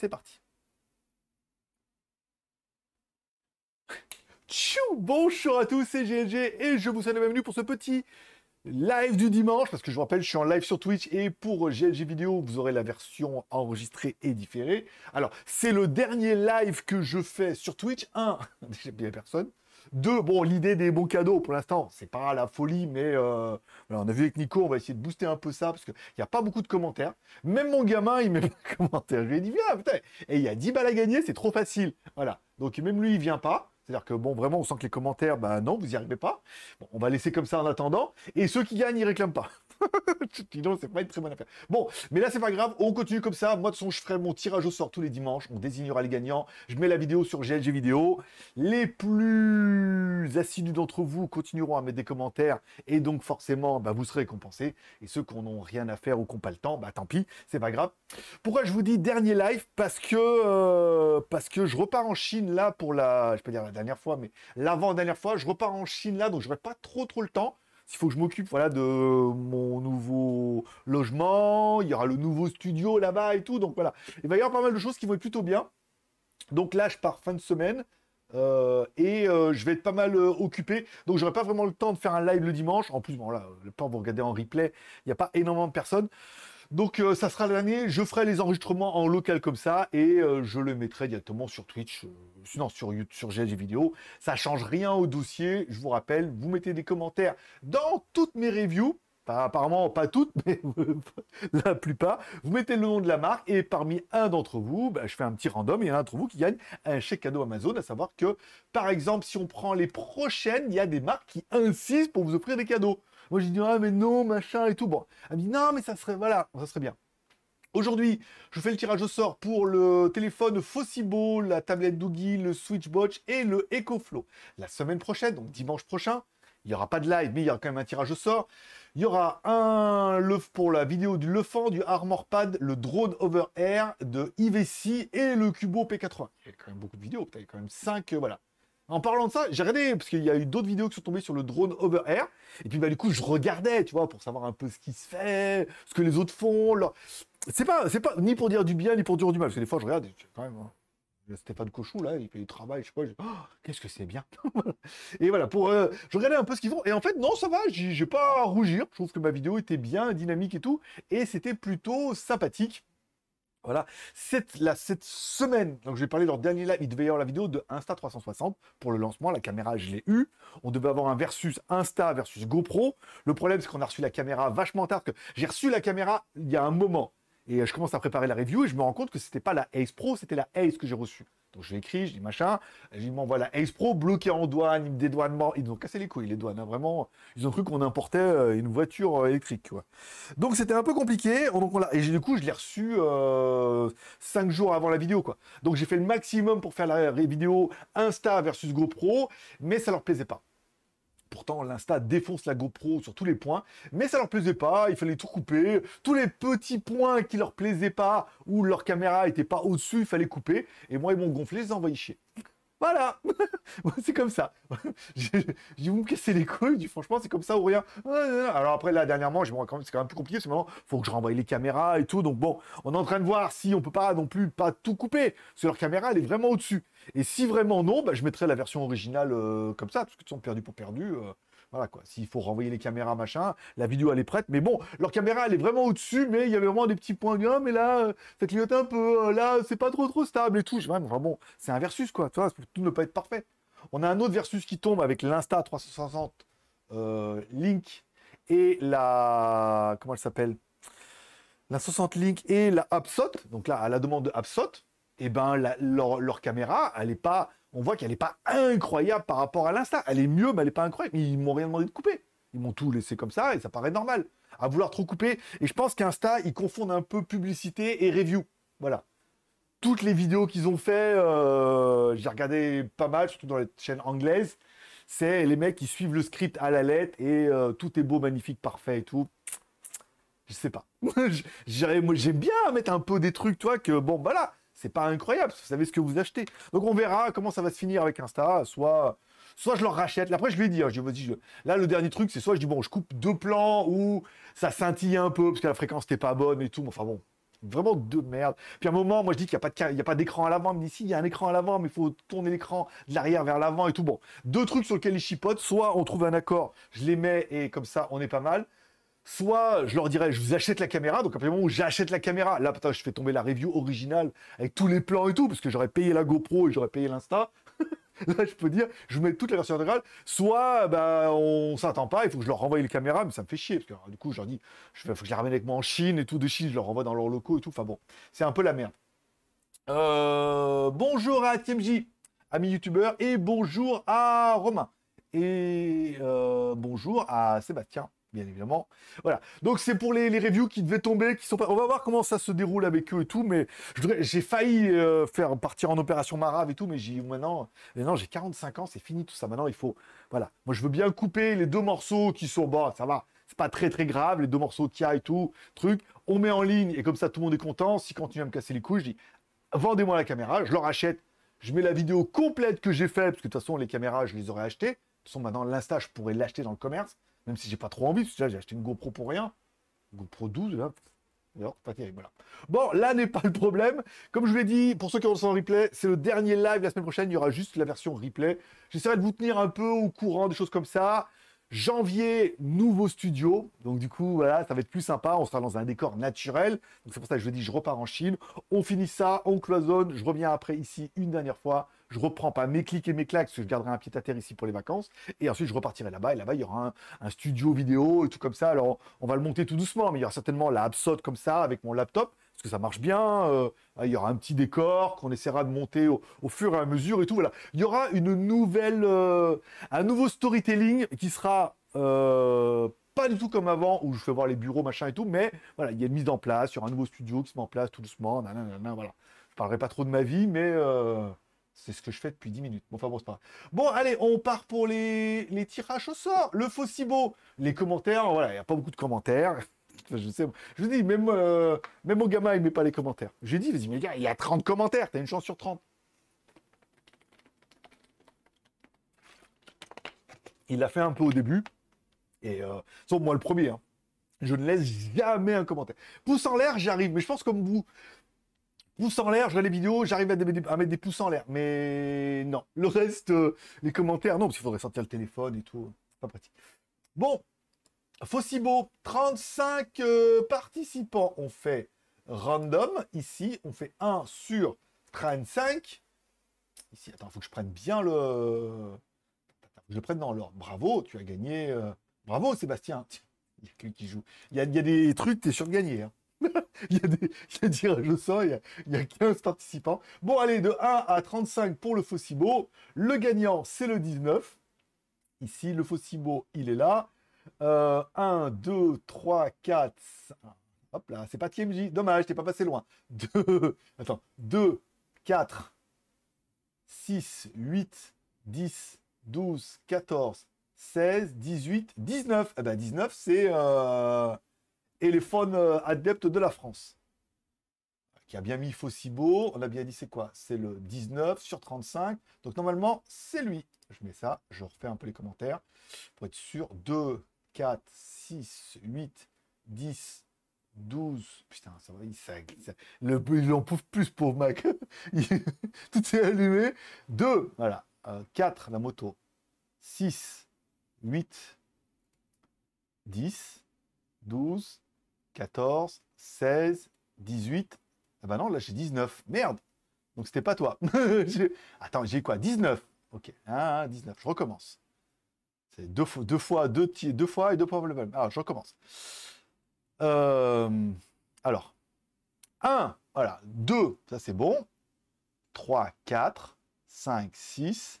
C'est parti. Tchou Bonjour à tous, c'est GLG et je vous souhaite la bienvenue pour ce petit live du dimanche, parce que je vous rappelle, je suis en live sur Twitch et pour GLG vidéo, vous aurez la version enregistrée et différée. Alors, c'est le dernier live que je fais sur Twitch. Un, j'ai bien personne. Deux, bon, l'idée des bons cadeaux, pour l'instant, c'est pas la folie, mais euh, on a vu avec Nico, on va essayer de booster un peu ça, parce qu'il n'y a pas beaucoup de commentaires. Même mon gamin, il met pas de commentaires. Je lui ai dit, viens, putain, et il y a 10 balles à gagner, c'est trop facile. Voilà. Donc même lui, il vient pas. C'est-à-dire que bon, vraiment, on sent que les commentaires, ben non, vous n'y arrivez pas. Bon, on va laisser comme ça en attendant. Et ceux qui gagnent, ils réclament pas. c'est pas une très bonne affaire. Bon, mais là, c'est pas grave. On continue comme ça. Moi, de son, je ferai mon tirage au sort tous les dimanches. On désignera les gagnants. Je mets la vidéo sur GLG Vidéo. Les plus assidus d'entre vous continueront à mettre des commentaires. Et donc, forcément, bah, vous serez récompensés. Et ceux qui n'ont rien à faire ou qui n'ont pas le temps, bah, tant pis. C'est pas grave. Pourquoi je vous dis dernier live? Parce que, euh, parce que je repars en Chine là pour la, je peux dire la dernière fois, mais l'avant-dernière fois, je repars en Chine là. Donc, je n'aurai pas trop, trop le temps. Il faut que je m'occupe voilà, de mon nouveau logement, il y aura le nouveau studio là-bas et tout. Donc voilà, ben, il va y avoir pas mal de choses qui vont être plutôt bien. Donc là, je pars fin de semaine. Euh, et euh, je vais être pas mal euh, occupé, donc j'aurai pas vraiment le temps de faire un live le dimanche. En plus, bon là, le temps vous regardez en replay, il n'y a pas énormément de personnes. Donc euh, ça sera l'année, je ferai les enregistrements en local comme ça et euh, je le mettrai directement sur Twitch, euh, sinon sur YouTube, sur GLG vidéo. Ça change rien au dossier, je vous rappelle, vous mettez des commentaires dans toutes mes reviews. apparemment, pas toutes, mais la plupart. Vous mettez le nom de la marque et parmi un d'entre vous, bah, je fais un petit random. Il y en a un d'entre vous qui gagne un chèque cadeau Amazon. À savoir que, par exemple, si on prend les prochaines, il y a des marques qui insistent pour vous offrir des cadeaux. Moi, j'ai dit, ah, mais non, machin et tout. Bon, elle me dit, non, mais ça serait, voilà, ça serait bien. Aujourd'hui, je fais le tirage au sort pour le téléphone Fossibo, la tablette Doogie, le Switchbotch et le EcoFlow. La semaine prochaine, donc dimanche prochain, il n'y aura pas de live, mais il y aura quand même un tirage au sort. Il y aura un leuf pour la vidéo du Lefan, du Armor Pad, le Drone Over Air de IVC et le Cubo P80. Il y a quand même beaucoup de vidéos, il y a quand même 5, euh, voilà. En parlant de ça, j'ai regardé, parce qu'il y a eu d'autres vidéos qui sont tombées sur le drone over air. Et puis, bah, du coup, je regardais, tu vois, pour savoir un peu ce qui se fait, ce que les autres font. C'est pas, c'est pas, ni pour dire du bien, ni pour dire du mal. Parce que des fois, je regarde, et quand même, Stéphane Cochou, là, il fait du travail, je sais pas, oh, qu'est-ce que c'est bien. et voilà, pour, euh, je regardais un peu ce qu'ils font. Et en fait, non, ça va, j'ai pas à rougir. Je trouve que ma vidéo était bien, dynamique et tout. Et c'était plutôt sympathique. Voilà, cette, la, cette semaine, donc je vais parler de leur dernier live, il devait y avoir la vidéo de Insta360 pour le lancement, la caméra je l'ai eu, on devait avoir un versus Insta versus GoPro, le problème c'est qu'on a reçu la caméra vachement tard, que j'ai reçu la caméra il y a un moment, et euh, je commence à préparer la review et je me rends compte que c'était pas la Ace Pro, c'était la Ace que j'ai reçue. Donc j'ai écrit, je dis machin, je m'envoie la Ace Pro bloqué en douane, il me Ils ont cassé les couilles, les douanes, hein, vraiment. Ils ont cru qu'on importait euh, une voiture euh, électrique, quoi. Donc c'était un peu compliqué. Donc, et du coup, je l'ai reçu cinq jours avant la vidéo, quoi. Donc j'ai fait le maximum pour faire la vidéo Insta versus GoPro, mais ça leur plaisait pas pourtant l'Insta défonce la GoPro sur tous les points, mais ça leur plaisait pas, il fallait tout couper, tous les petits points qui leur plaisaient pas, ou leur caméra était pas au-dessus, il fallait couper, et moi ils m'ont gonflé, ils les ai envoyés chier. Voilà C'est comme ça. je, vais vous me les couilles, du franchement, c'est comme ça ou rien. Alors après, là, dernièrement, c'est quand même plus compliqué, ce moment, faut que je renvoie les caméras et tout. Donc bon, on est en train de voir si on peut pas non plus pas tout couper. Parce que leur caméra, elle est vraiment au-dessus. Et si vraiment non, bah, je mettrai la version originale euh, comme ça, parce que sont perdu pour perdu... Euh, voilà quoi. S'il faut renvoyer les caméras, machin, la vidéo elle est prête. Mais bon, leur caméra elle est vraiment au-dessus, mais il y avait vraiment des petits points gommes. Mais là, euh, ça clignote un peu. Euh, là, c'est pas trop trop stable et tout. vraiment bon, c'est un versus quoi. Tu vois, tout ne peut être parfait. On a un autre versus qui tombe avec l'Insta 360 euh, Link et la. Comment elle s'appelle La 60 Link et la Absot. Donc là, à la demande de Absot, et eh ben, la, leur, leur, caméra, elle n'est pas on voit qu'elle n'est pas incroyable par rapport à l'insta. Elle est mieux, mais elle n'est pas incroyable. Ils m'ont rien demandé de couper. Ils m'ont tout laissé comme ça et ça paraît normal. À vouloir trop couper. Et je pense qu'Insta, ils confondent un peu publicité et review. Voilà. Toutes les vidéos qu'ils ont fait, euh, j'ai regardé pas mal, surtout dans les chaînes anglaises. C'est les mecs qui suivent le script à la lettre et euh, tout est beau, magnifique, parfait et tout. Je sais pas. J'aime bien mettre un peu des trucs, toi, que bon, voilà c'est pas incroyable, vous savez ce que vous achetez. Donc on verra comment ça va se finir avec Insta, soit soit je leur rachète. Après, je lui ai dit, dis, hein, là, le dernier truc, c'est soit je dis, bon, je coupe deux plans ou ça scintille un peu parce que la fréquence n'était pas bonne et tout. enfin bon, vraiment de merde. Puis à un moment, moi, je dis qu'il n'y a pas de il a d'écran à l'avant. Mais ici, il y a un écran à l'avant, mais il faut tourner l'écran de l'arrière vers l'avant et tout. Bon, deux trucs sur lesquels ils chipotent. Soit on trouve un accord, je les mets et comme ça, on est pas mal. Soit je leur dirais, je vous achète la caméra, donc à partir moment où j'achète la caméra, là putain, je fais tomber la review originale avec tous les plans et tout, parce que j'aurais payé la GoPro et j'aurais payé l'Insta. là, je peux dire, je vous mets toute la version intégrale. Soit, bah, on s'attend pas, il faut que je leur renvoie les caméras, mais ça me fait chier, parce que du coup, je leur dis, je faut que je ramène avec moi en Chine et tout, de Chine, je leur renvoie dans leurs locaux et tout. Enfin bon, c'est un peu la merde. Euh, bonjour à TMJ, ami youtubeur, et bonjour à Romain. Et euh, bonjour à Sébastien bien évidemment. Voilà. Donc c'est pour les, reviews qui devaient tomber, qui sont pas. On va voir comment ça se déroule avec eux et tout, mais j'ai failli euh, faire partir en opération marave et tout, mais j'ai maintenant, maintenant j'ai 45 ans, c'est fini tout ça. Maintenant il faut, voilà. Moi je veux bien couper les deux morceaux qui sont bas, ça va. C'est pas très très grave, les deux morceaux qu'il y a et tout, truc. On met en ligne et comme ça tout le monde est content. Si continue à me casser les couilles, je dis vendez-moi la caméra, je leur achète. Je mets la vidéo complète que j'ai faite, parce que de toute façon, les caméras, je les aurais achetées. De toute façon, maintenant, l'Insta, je pourrais l'acheter dans le commerce. Même si j'ai pas trop envie, parce j'ai acheté une GoPro pour rien. GoPro 12, là. pas terrible, Bon, là n'est pas le problème. Comme je vous l'ai dit, pour ceux qui ont le en replay, c'est le dernier live la semaine prochaine. Il y aura juste la version replay. J'essaierai de vous tenir un peu au courant des choses comme ça. Janvier, nouveau studio. Donc du coup, voilà, ça va être plus sympa. On sera dans un décor naturel. Donc c'est pour ça que je dis, je repars en Chine. On finit ça, on cloisonne. Je reviens après ici une dernière fois je reprends pas mes clics et mes claques, parce que je garderai un pied à terre ici pour les vacances, et ensuite je repartirai là-bas, et là-bas il y aura un, studio vidéo et tout comme ça. Alors on va le monter tout doucement, mais il y aura certainement la absode comme ça avec mon laptop, parce que ça marche bien. Euh, il y aura un petit décor qu'on essaiera de monter au, fur et à mesure et tout. Voilà, il y aura une nouvelle, euh, un nouveau storytelling qui sera euh, pas du tout comme avant où je fais voir les bureaux machin et tout, mais voilà, il y a une mise en place, sur un nouveau studio qui se met en place tout doucement. voilà, je parlerai pas trop de ma vie, mais c'est ce que je fais depuis 10 minutes. Bon, enfin pas Bon, allez, on part pour les, tirages au sort. Le faux Les commentaires, voilà, il n'y a pas beaucoup de commentaires. je sais, je vous dis, même, euh, même au gamin, il ne met pas les commentaires. J'ai dit, vas-y, mais il y a 30 commentaires, t'as une chance sur 30. Il l'a fait un peu au début. Et euh, sauf moi le premier. Hein. Je ne laisse jamais un commentaire. Pouce en l'air, j'arrive. Mais je pense comme vous, pouce en l'air, je les vidéos, j'arrive à, mettre des pouces en l'air. Mais non, le reste, euh, les commentaires, non, parce qu'il faudrait sortir le téléphone et tout. Pas pratique. Bon, Fossibo, 35 euh, participants. On fait random. Ici, on fait 1 sur 35. Ici, attends, il faut que je prenne bien le... Je le prenne dans l'ordre. Bravo, tu as gagné. Euh, bravo, Sébastien. Il y a qui joue. Il y a, des trucs, tu es sûr de gagner. Hein. il, y a des, il y a il y a, 15 participants. Bon, allez, de 1 à 35 pour le Fossibo. Le gagnant, c'est le 19. Ici, le Fossibo, il est là. 1, 2, 3, 4, 5. Hop là, c'est pas TMJ. Dommage, t'es pas passé loin. 2, attends, 2, 4, 6, 8, 10, 12, 14, 16, 18, 19. Eh ben 19, c'est... Euh, et les phones euh, adeptes de la France. Qui a bien mis Fossibo. On a bien dit c'est quoi C'est le 19 sur 35. Donc normalement, c'est lui. Je mets ça, je refais un peu les commentaires pour être sûr. 2, 4, 6, 8, 10, 12. Putain, ça va, il ça, le, il en plus pour Mac. Tout s'est allumé. 2, voilà. 4, euh, la moto. 6, 8, 10, 12, 14, 16, 18. Ah bah non, là j'ai 19. Merde Donc c'était pas toi. Attends, j'ai quoi 19. Ok, 1, ah, 19. Je recommence. C'est deux, fois, deux fois, deux, fois et deux fois le Alors, ah, je recommence. Euh, alors, 1, voilà, 2, ça c'est bon. 3, 4, 5, 6,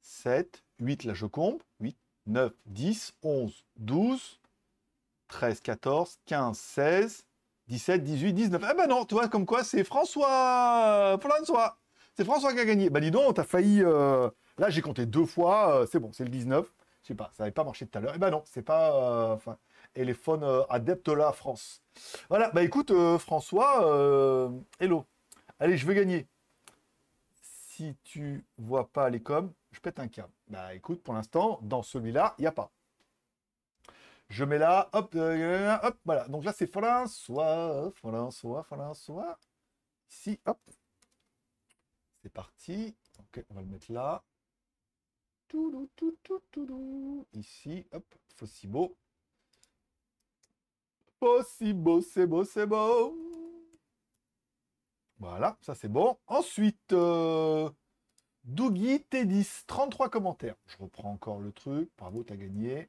7, 8, là je compte. 8, 9, 10, 11, 12, 13, 14, 15, 16, 17, 18, 19. Eh ben non, tu vois, comme quoi, c'est François François C'est François qui a gagné. Bah dis donc, t'as failli... Euh, là, j'ai compté deux fois, euh, c'est bon, c'est le 19. Je sais pas, ça n'avait pas marché tout à l'heure. Eh ben non, c'est pas... Euh, enfin, téléphone adepte la France. Voilà, bah écoute, François, hello. Allez, je veux gagner. Si tu vois pas les coms, je pète un câble. Bah écoute, pour l'instant, dans celui-là, il n'y a pas. Je mets là, hop, euh, euh, euh, hop, voilà. Donc là, c'est François, François, François. Ici, hop. C'est parti. Ok, on va le mettre là. Toulou, tout, tout, Ici, hop, Fossibo. Fossibo, c'est beau, c'est beau. Voilà, ça c'est bon. Ensuite, Dougie T10, 33 commentaires. Je reprends encore le truc. Bravo, t'as gagné.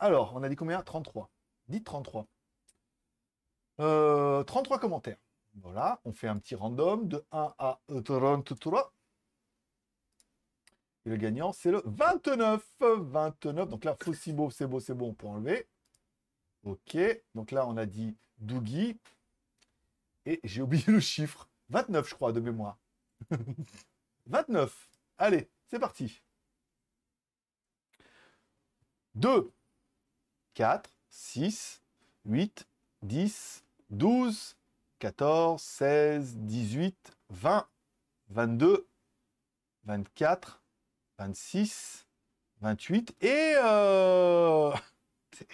Alors, on a dit combien 33. Dites 33. 33 euh, commentaires. Voilà, on fait un petit random de 1 à 33. Euh, Et le gagnant, c'est le 29. 29. Donc là, faut beau, c'est beau, c'est bon, on peut enlever. OK. Donc là, on a dit Dougie. Et j'ai oublié le chiffre. 29, je crois, de mémoire. 29. Allez, c'est parti. 2. 4, 6, 8, 10, 12, 14, 16, 18, 20, 22, 24, 26, 28 et... Euh...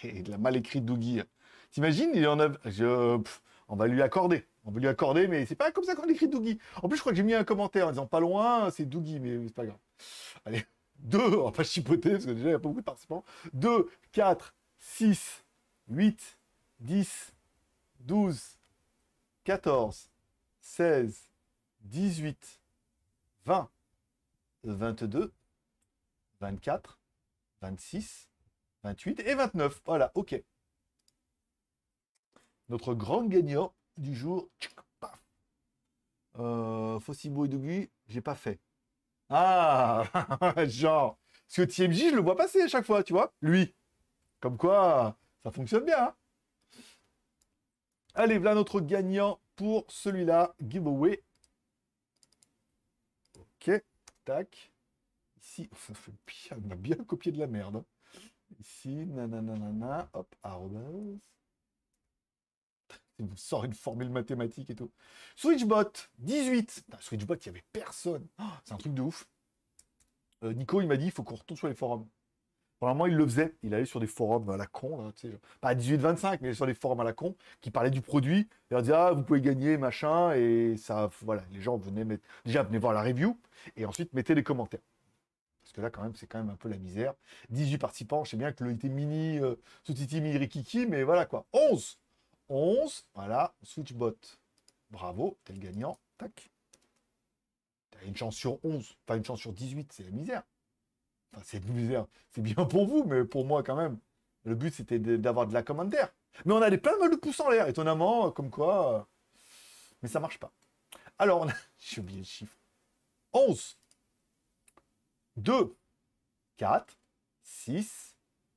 il mal écrit Dougie. T'imagines, il en a... Je... on va lui accorder. On va lui accorder, mais c'est pas comme ça qu'on écrit Dougie. En plus, je crois que j'ai mis un commentaire en disant pas loin, c'est Dougie, mais c'est pas grave. Allez, 2, on va pas chipoter, parce que déjà, il n'y a pas beaucoup de participants. 2, 4, 6, 8, 10, 12, 14, 16, 18, 20, 22, 24, 26, 28 et 29. Voilà, ok. Notre grand gagnant du jour. Euh, Fossibo et Dougui, j'ai pas fait. Ah Genre, parce que TMJ, je le vois passer à chaque fois, tu vois Lui, comme quoi, ça fonctionne bien. Hein. Allez, voilà notre gagnant pour celui-là. Giveaway. Ok, tac. Ici, oh, ça fait bien, on a bien copié de la merde. Hein. Ici, nanana. hop, arrobas. Il vous sort une formule mathématique et tout. Switchbot, 18. Switchbot, il n'y avait personne. Oh, c'est un truc de ouf. Euh, Nico, il m'a dit, il faut qu'on retourne sur les forums. Normalement, il le faisait. Il allait sur des forums à la con, pas à 18-25, mais sur des forums à la con, qui parlaient du produit. Et leur disait, ah, vous pouvez gagner, machin. Et ça, voilà, les gens venaient mettre, déjà venez voir la review et ensuite mettez des commentaires. Parce que là, quand même, c'est quand même un peu la misère. 18 participants, je sais bien que le était mini, tout euh, sous-titi, mini rikiki, mais voilà quoi. 11 11, voilà, switchbot. Bravo, t'es le gagnant. Tac. T'as une chance sur 11, enfin une chance sur 18, c'est la misère c'est bizarre. C'est bien pour vous, mais pour moi quand même. Le but, c'était d'avoir de la commentaire. Mais on a des plein mal de pouces en l'air, étonnamment, euh, comme quoi. Euh, mais ça marche pas. Alors, j'ai oublié le chiffre. 11, 2, 4, 6,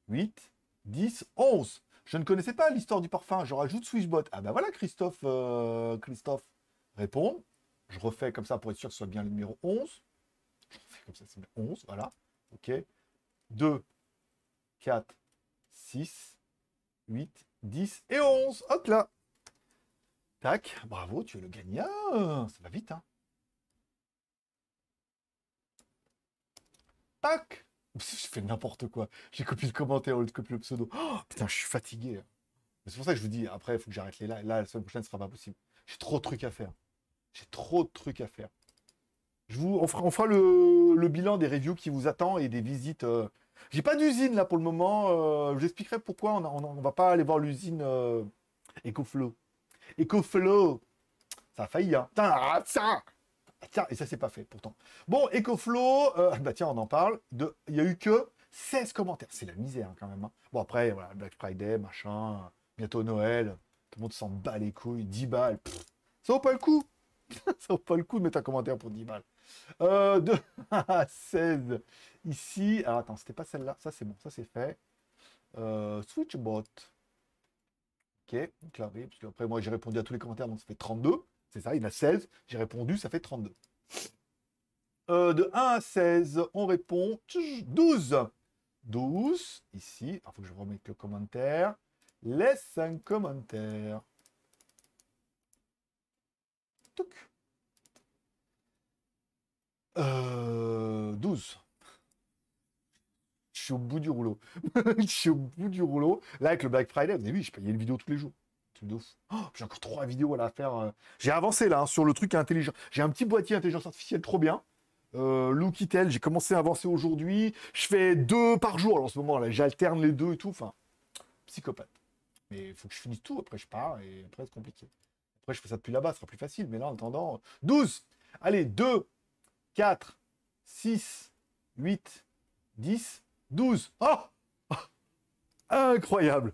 8, 10, 11. Je ne connaissais pas l'histoire du parfum. Je rajoute SwissBot. Ah ben voilà, Christophe, euh, Christophe répond. Je refais comme ça pour être sûr que ce soit bien le numéro 11. Je refais comme ça, c'est le 11, voilà. OK 2, 4, 6, 8, 10 et 11. Hop là Tac, bravo, tu es le gagnant. Ça va vite, hein Tac Je fais n'importe quoi. J'ai copié le commentaire au lieu de copier le pseudo. Oh, putain, je suis fatigué. Hein. C'est pour ça que je vous dis, après, il faut que j'arrête les là. Là, la semaine prochaine, sera pas possible. J'ai trop de trucs à faire. J'ai trop de trucs à faire vous, on fera, le, bilan des reviews qui vous attend et des visites. Euh. J'ai pas d'usine là pour le moment. Euh. j'expliquerai pourquoi on, va pas aller voir l'usine euh, EcoFlow. EcoFlow, ça a failli. Hein. Ah, ça Tiens, et ça c'est pas fait pourtant. Bon, EcoFlow, bah tiens, on en parle. Il y a eu que 16 commentaires. C'est la misère quand même. Hein. Bon, après, voilà, Black Friday, machin. Bientôt Noël. Tout le monde s'en bat les couilles. 10 balles. ça vaut pas le coup. ça vaut pas le coup de mettre un commentaire pour 10 balles. 1 euh, de 16. Ici, alors attends, c'était pas celle-là. Ça, c'est bon, ça, c'est fait. Euh, Switchbot. Ok, clavé, parce qu'après, moi, j'ai répondu à tous les commentaires, donc ça fait 32. C'est ça, il y en a 16. J'ai répondu, ça fait 32. Euh, de 1 à 16, on répond 12. 12, ici. Il ah, faut que je remette le commentaire. Laisse un commentaire. 12. Euh, je suis au bout du rouleau. je suis au bout du rouleau. Là, avec le Black Friday, vous avez vu, je payais une vidéo tous les jours. tout de oh, j'ai encore trois vidéos à la faire. Euh. J'ai avancé là hein, sur le truc intelligent. J'ai un petit boîtier intelligence artificielle trop bien. Euh, Lookitel, j'ai commencé à avancer aujourd'hui. Je fais deux par jour en ce moment. là J'alterne les deux et tout. Enfin, psychopathe. Mais il faut que je finisse tout. Après, je pars et après, c'est compliqué. Après, je fais ça depuis là-bas. Ce sera plus facile. Mais là, en attendant, 12 Allez, 2 4, 6, 8, 10, 12. Oh Incroyable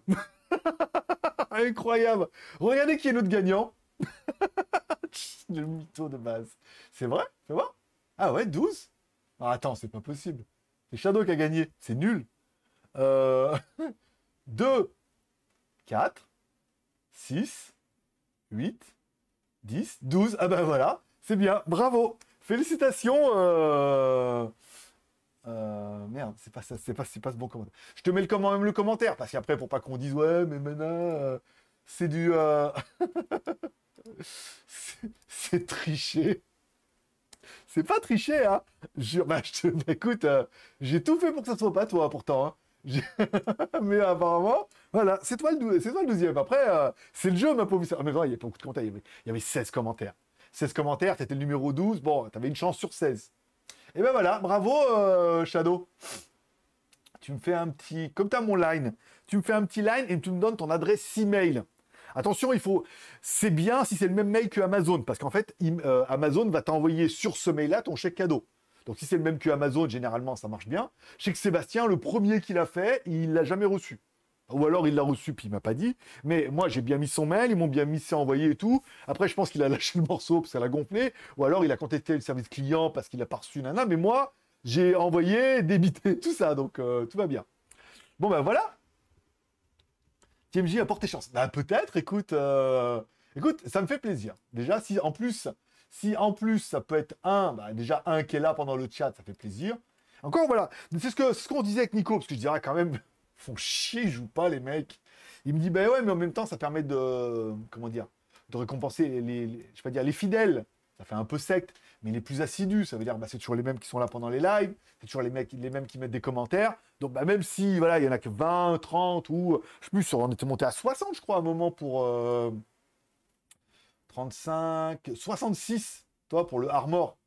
Incroyable Regardez qui est notre gagnant. le mytho de base. C'est vrai Fais voir. Ah ouais, 12 ah, Attends, c'est pas possible. C'est Shadow qui a gagné. C'est nul. 2, 4, 6, 8, 10, 12. Ah ben voilà, c'est bien. Bravo Félicitations. Euh, euh, merde, c'est pas ça, c'est pas, pas ce bon commentaire. Je te mets le, quand même le commentaire, parce qu'après, pour pas qu'on dise, ouais, mais maintenant, euh, c'est du... c'est triché. C'est pas triché, hein bah, bah, écoute, j'ai tout fait pour que ça soit pas toi, pourtant. Hein. mais apparemment, voilà, c'est toi le, c'est toi Après, c'est le jeu, ma pauvre. ça. Ah, mais non, il y a pas beaucoup de commentaires, il y avait 16 commentaires. 16 commentaires, t'étais le numéro 12, bon, t'avais une chance sur 16. Et ben voilà, bravo euh, Shadow. Tu me fais un petit, comme t'as mon line, tu me fais un petit line et tu me donnes ton adresse email. Attention, il faut, c'est bien si c'est le même mail que Amazon, parce qu'en fait, euh, Amazon va t'envoyer sur ce mail-là ton chèque cadeau. Donc si c'est le même que Amazon, généralement ça marche bien. Je que Sébastien, le premier qu'il a fait, il l'a jamais reçu. Ou alors il l'a reçu puis il m'a pas dit. Mais moi j'ai bien mis son mail, ils m'ont bien mis ça envoyé et tout. Après je pense qu'il a lâché le morceau parce qu'elle a gonflé. Ou alors il a contacté le service client parce qu'il a pas reçu nana. Mais moi j'ai envoyé, débité, tout ça. Donc euh, tout va bien. Bon ben voilà. TMJ a porté chance. Ben, peut-être. Écoute, euh, écoute, ça me fait plaisir. Déjà si en plus, si en plus ça peut être un, ben, déjà un qui est là pendant le chat, ça fait plaisir. Encore voilà. C'est ce que ce qu'on disait avec Nico parce que je dirais quand même font chier, je jouent pas, les mecs. Il me dit, bah ouais, mais en même temps, ça permet de, comment dire, de récompenser les, je pas dire les fidèles. Ça fait un peu secte, mais les plus assidus, ça veut dire, bah, c'est toujours les mêmes qui sont là pendant les lives, c'est toujours les mecs, les mêmes qui mettent des commentaires. Donc, bah, même si, voilà, il y en a que 20, 30 ou, je sais plus, on était monté à 60, je crois, à un moment pour, 35, euh, 66, toi, pour le Armor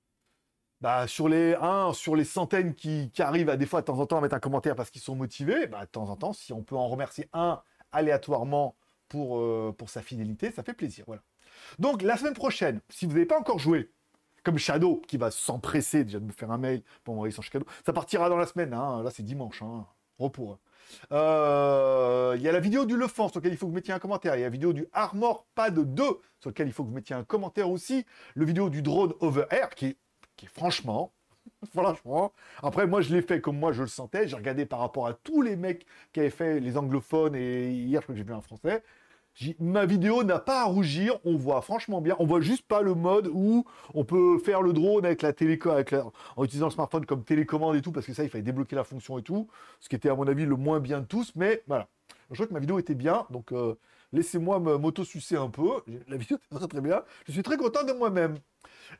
bah, sur les sur les centaines qui, arrivent à des fois de temps en temps à mettre un commentaire parce qu'ils sont motivés, bah, de temps en temps, si on peut en remercier un aléatoirement pour, euh, sa fidélité, ça fait plaisir. Voilà. Donc la semaine prochaine, si vous n'avez pas encore joué, comme Shadow, qui va s'empresser déjà de me faire un mail pour m'envoyer son Shadow, ça partira dans la semaine, hein, là c'est dimanche, hein, repos. Hein. Euh, il y a la vidéo du Lefant sur laquelle il faut que vous mettiez un commentaire. Il y a la vidéo du Armor Pad 2 sur laquelle il faut que vous mettiez un commentaire aussi. Le vidéo du drone Over Air qui est qui est franchement, franchement, après moi je l'ai fait comme moi je le sentais, j'ai regardé par rapport à tous les mecs qui avaient fait les anglophones et hier je crois que j'ai vu un français. Ma vidéo n'a pas à rougir, on voit franchement bien, on voit juste pas le mode où on peut faire le drone avec la télécommande, en utilisant le smartphone comme télécommande et tout, parce que ça il fallait débloquer la fonction et tout, ce qui était à mon avis le moins bien de tous, mais voilà. Je crois que ma vidéo était bien, donc euh, laissez-moi m'auto-sucer un peu. La vidéo était très très bien. Je suis très content de moi-même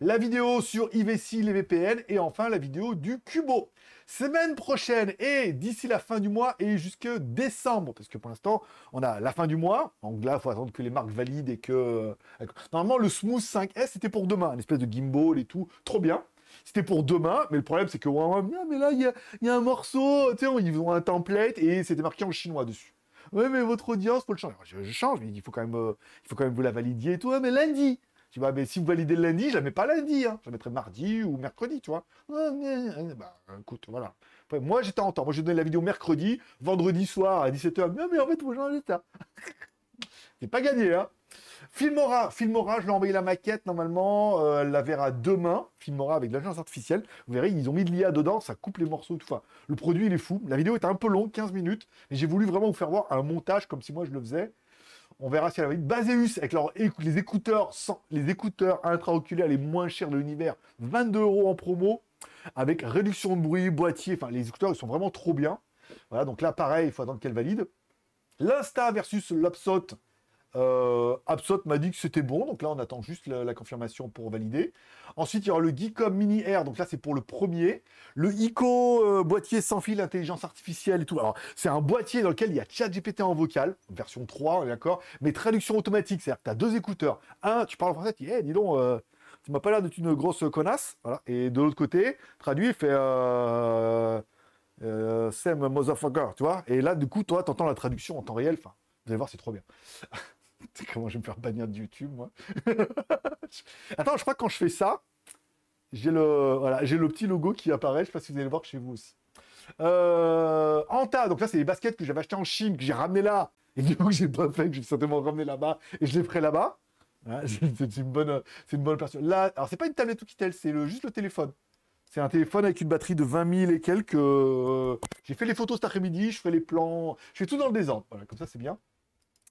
la vidéo sur IVC, les VPN, et enfin la vidéo du Cubo. Semaine prochaine, et d'ici la fin du mois et jusque décembre, parce que pour l'instant, on a la fin du mois, donc là, il faut attendre que les marques valident et que... Euh, normalement, le Smooth 5S, c'était pour demain, une espèce de gimbal et tout, trop bien. C'était pour demain, mais le problème c'est que non mais là il y, a, un morceau, tu sais, ils ont un template et c'était marqué en chinois dessus. Ouais, mais votre audience, faut le changer. Je, change, mais il faut quand même, euh, il faut quand même vous la validier et tout. mais lundi, mais si vous validez le lundi, je la mets pas lundi, hein. je mettrai mardi ou mercredi, tu vois. Ah, bah, écoute, voilà. moi, j'étais en temps. Moi, je donné la vidéo mercredi, vendredi soir à 17h. Mais, mais en fait, j'en ça. pas gagné, hein. Filmora, Filmora, je l'ai envoyé la maquette normalement, euh, elle la verra demain. Filmora avec l'agence artificielle. Vous verrez, ils ont mis de l'IA dedans, ça coupe les morceaux, tout. le produit, il est fou. La vidéo est un peu longue, 15 minutes, mais j'ai voulu vraiment vous faire voir un montage comme si moi je le faisais. On verra si elle va Baseus avec leur, les écouteurs sans, les écouteurs intraoculaires les moins chers de l'univers, 22 euros en promo, avec réduction de bruit, boîtier. Enfin, les écouteurs ils sont vraiment trop bien. Voilà, donc là pareil, il faut attendre qu'elle valide. L'Insta versus l'Absot euh, Absot m'a dit que c'était bon, donc là on attend juste la, confirmation pour valider. Ensuite il y aura le Geekom Mini Air, donc là c'est pour le premier. Le ICO euh, boîtier sans fil, intelligence artificielle et tout. Alors c'est un boîtier dans lequel il y a ChatGPT en vocal, version 3, d'accord, mais traduction automatique, c'est-à-dire tu as deux écouteurs. Un, tu parles français, tu dis, hey, eh, dis donc, euh, tu m'as pas l'air d'être une grosse connasse, Et de l'autre côté, traduit, il fait... Sam motherfucker, tu vois. Et là, du coup, toi, entends la traduction en temps réel. Enfin, vous allez voir, c'est trop bien. Comment je vais me faire bannir de YouTube, moi Attends, je crois que quand je fais ça, j'ai le, voilà, j'ai le petit logo qui apparaît. Je sais pas si vous allez le voir chez vous aussi. Euh, Anta, donc là, c'est les baskets que j'avais acheté en Chine, que j'ai ramené là. Et du coup, j'ai pas fait, que j'ai certainement ramené là-bas. Et je les ferai là-bas. c'est une bonne, c'est une bonne personne. Là, alors c'est pas une tablette ou quittelle, c'est le, juste le téléphone. C'est un téléphone avec une batterie de 20 000 et quelques. Euh, j'ai fait les photos cet après-midi, je fais les plans, je fais tout dans le désordre. Voilà, comme ça, c'est bien.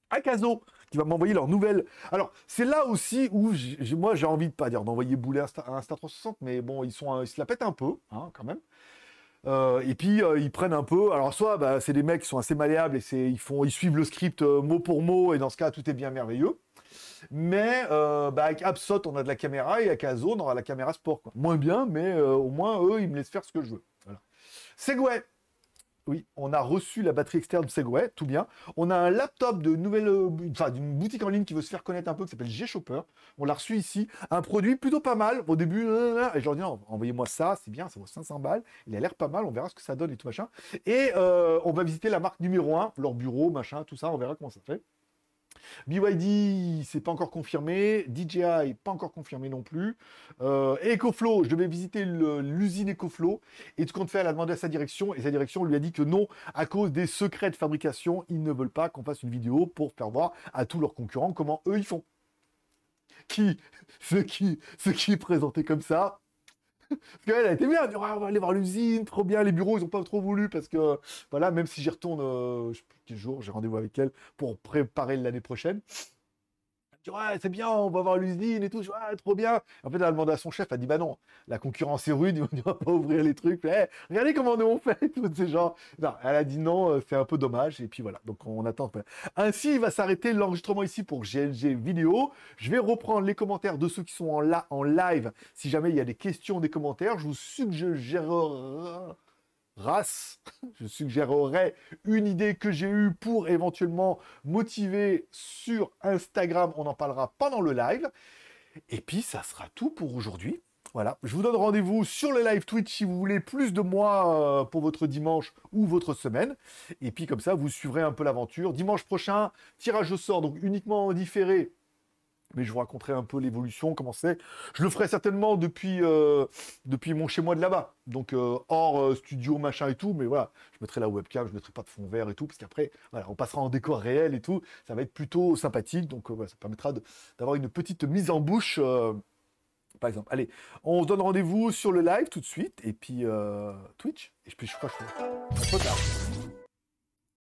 Akazo qui va m'envoyer leurs nouvelles Alors, c'est là aussi où moi j'ai envie de pas dire d'envoyer Boulet à Insta, 360, mais bon, ils, sont, ils se la pètent un peu, hein, quand même. Euh, et puis euh, ils prennent un peu. Alors soit bah, c'est des mecs qui sont assez malléables et ils font suivent le script euh, mot pour mot et dans ce cas tout est bien merveilleux. Mais bah, avec Absot on a de la caméra et avec Azo on aura la caméra sport. Moins bien, mais au moins eux ils me laissent faire ce que je veux. Voilà. Segway oui, on a reçu la batterie externe Segway, tout bien. On a un laptop de nouvelle, enfin, d'une boutique en ligne qui veut se faire connaître un peu, qui s'appelle G-Shopper. On l'a reçu ici. Un produit plutôt pas mal. Au début, euh, euh, euh, et je leur dis, envoyez-moi ça, c'est bien, ça vaut 500 balles. Il a l'air pas mal, on verra ce que ça donne et tout machin. Et on va visiter la marque numéro 1, leur bureau, machin, tout ça, on verra comment ça fait. BYD, c'est pas encore confirmé. DJI, pas encore confirmé non plus. Euh, EcoFlow, je devais visiter l'usine EcoFlow. Et tout compte fait, elle a demandé à sa direction. Et sa direction lui a dit que non, à cause des secrets de fabrication, ils ne veulent pas qu'on fasse une vidéo pour faire voir à tous leurs concurrents comment eux ils font. Qui, ce qui, ce qui est présenté comme ça, parce qu'elle a été bien, elle dit, on va aller voir l'usine, trop bien, les bureaux, ils ont pas trop voulu, parce que, voilà, même si j'y retourne, je euh, je sais plus jour, j'ai rendez-vous avec elle pour préparer l'année prochaine ouais, c'est bien, on va voir l'usine et tout, ouais, ah, trop bien. En fait, elle a demandé à son chef, elle dit, bah non, la concurrence est rude, on ne va pas ouvrir les trucs. Eh, regardez comment nous on fait, toutes ces gens !» Non, elle a dit non, euh, c'est un peu dommage. Et puis voilà, donc on attend. Ainsi, il va s'arrêter l'enregistrement ici pour GLG vidéo. Je vais reprendre les commentaires de ceux qui sont en, là en live. Si jamais il y a des questions, des commentaires, je vous suggère race. Je suggérerais une idée que j'ai eue pour éventuellement motiver sur Instagram. On en parlera pendant le live. Et puis, ça sera tout pour aujourd'hui. Voilà, je vous donne rendez-vous sur le live Twitch si vous voulez plus de moi euh, pour votre dimanche ou votre semaine. Et puis comme ça, vous suivrez un peu l'aventure. Dimanche prochain, tirage au sort, donc uniquement différé mais je vous raconterai un peu l'évolution, comment c'est. Je le ferai certainement depuis, euh, depuis mon chez moi de là-bas. Donc euh, hors euh, studio, machin et tout, mais voilà, je mettrai la webcam, je mettrai pas de fond vert et tout, parce qu'après, voilà, on passera en décor réel et tout. Ça va être plutôt sympathique, donc ça permettra d'avoir une petite mise en bouche. par exemple, allez, on se donne rendez-vous sur le live tout de suite, et puis Twitch, et puis je crois que je... Trop tard.